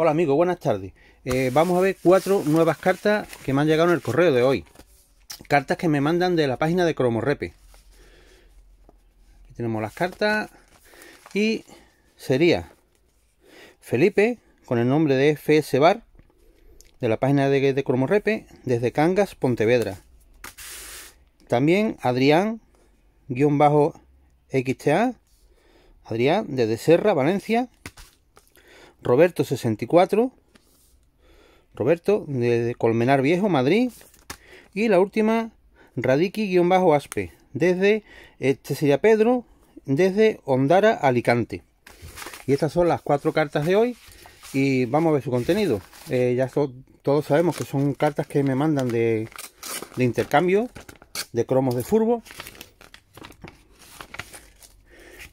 Hola amigos, buenas tardes. Eh, vamos a ver cuatro nuevas cartas que me han llegado en el correo de hoy. Cartas que me mandan de la página de Cromorrepe. Aquí tenemos las cartas. Y sería Felipe, con el nombre de FS Bar, de la página de, de Cromorrepe, desde Cangas, Pontevedra. También Adrián, guión bajo XTA. Adrián, desde Serra, Valencia Roberto 64. Roberto de Colmenar Viejo, Madrid. Y la última, Radiki-Aspe. Desde, eh, este sería Pedro, desde Ondara, Alicante. Y estas son las cuatro cartas de hoy. Y vamos a ver su contenido. Eh, ya todos sabemos que son cartas que me mandan de intercambio, de cromos de furbo.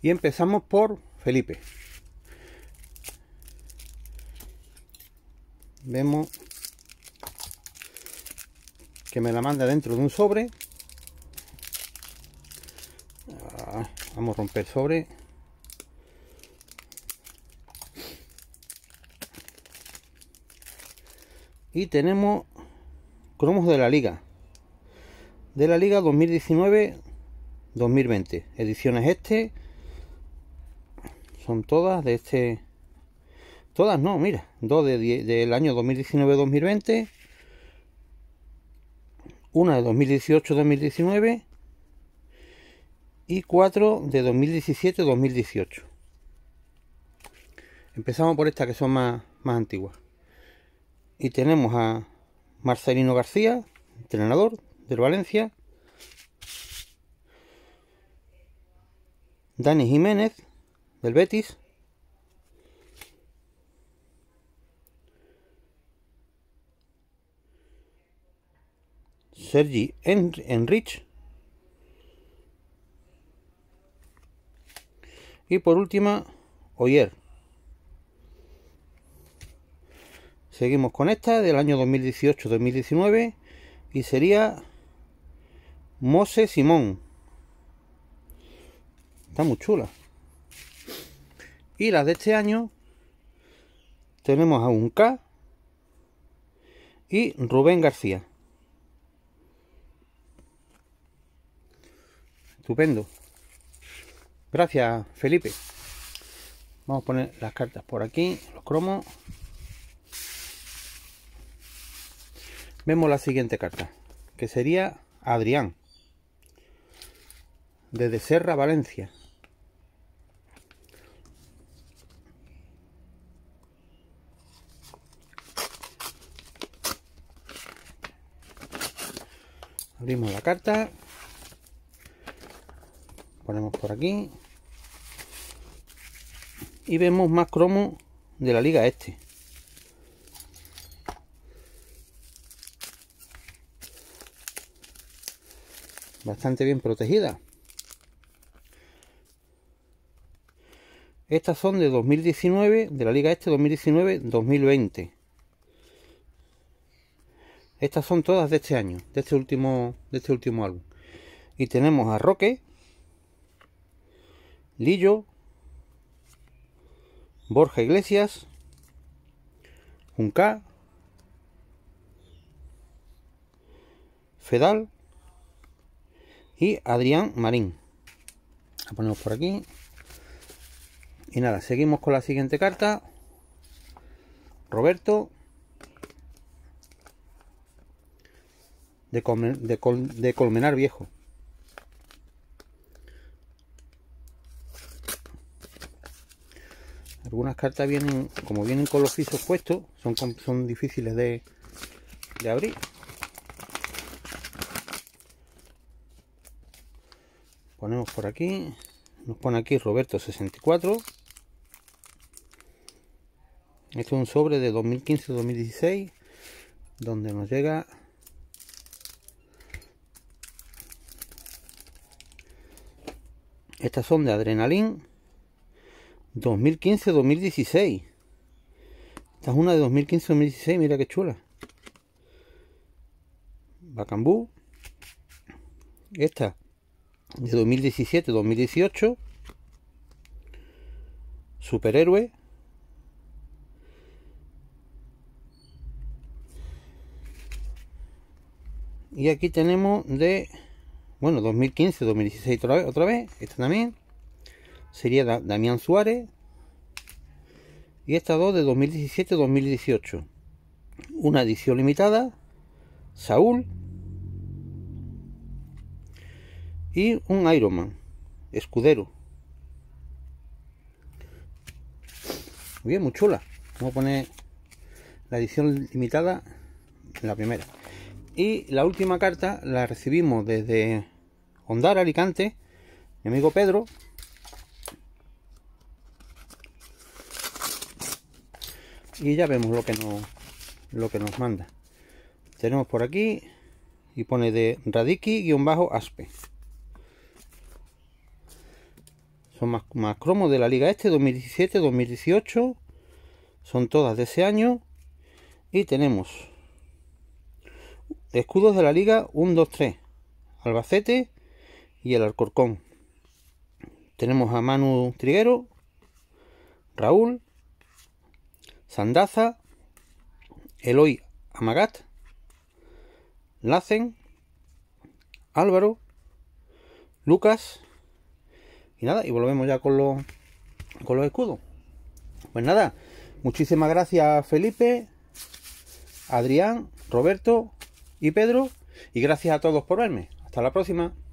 Y empezamos por Felipe. vemos que me la manda dentro de un sobre ah, vamos a romper sobre y tenemos cromos de la liga de la liga 2019 2020 ediciones este son todas de este Todas no, mira, dos de, del año 2019-2020, una de 2018-2019 y cuatro de 2017-2018. Empezamos por estas que son más, más antiguas. Y tenemos a Marcelino García, entrenador del Valencia. Dani Jiménez, del Betis. Sergi Enrich. Y por última, Oyer. Seguimos con esta del año 2018-2019 y sería Mose Simón. Está muy chula. Y las de este año tenemos a K y Rubén García. Estupendo. Gracias, Felipe. Vamos a poner las cartas por aquí, los cromos. Vemos la siguiente carta, que sería Adrián, desde Serra, Valencia. Abrimos la carta ponemos por aquí y vemos más cromo de la liga este bastante bien protegida estas son de 2019 de la liga este 2019-2020 estas son todas de este año de este último de este último álbum y tenemos a Roque Lillo, Borja Iglesias, Junca, Fedal y Adrián Marín. La ponemos por aquí. Y nada, seguimos con la siguiente carta. Roberto. de Colmenar Viejo. algunas cartas vienen, como vienen con los pisos puestos, son, son difíciles de, de abrir. Ponemos por aquí, nos pone aquí Roberto64. Este es un sobre de 2015-2016, donde nos llega estas son de adrenalín 2015-2016. Esta es una de 2015-2016, mira qué chula. Bacambú. Esta de 2017-2018. Superhéroe. Y aquí tenemos de, bueno, 2015, 2016 otra vez, otra vez esta también sería Damián Suárez y estas dos de 2017-2018. Una edición limitada, Saúl y un Ironman, escudero. Muy bien, muy chula. Vamos a poner la edición limitada en la primera. Y la última carta la recibimos desde Ondar Alicante, mi amigo Pedro, y ya vemos lo que nos, lo que nos manda. Tenemos por aquí y pone de radiki-aspe. Son más, más cromos de la Liga Este 2017-2018. Son todas de ese año. Y tenemos escudos de la Liga 1, 2, 3. Albacete y el Alcorcón. Tenemos a Manu Triguero, Raúl, Sandaza, Eloy Amagat, Lacen, Álvaro, Lucas. Y nada, y volvemos ya con los, con los escudos. Pues nada, muchísimas gracias Felipe, Adrián, Roberto y Pedro. Y gracias a todos por verme. Hasta la próxima.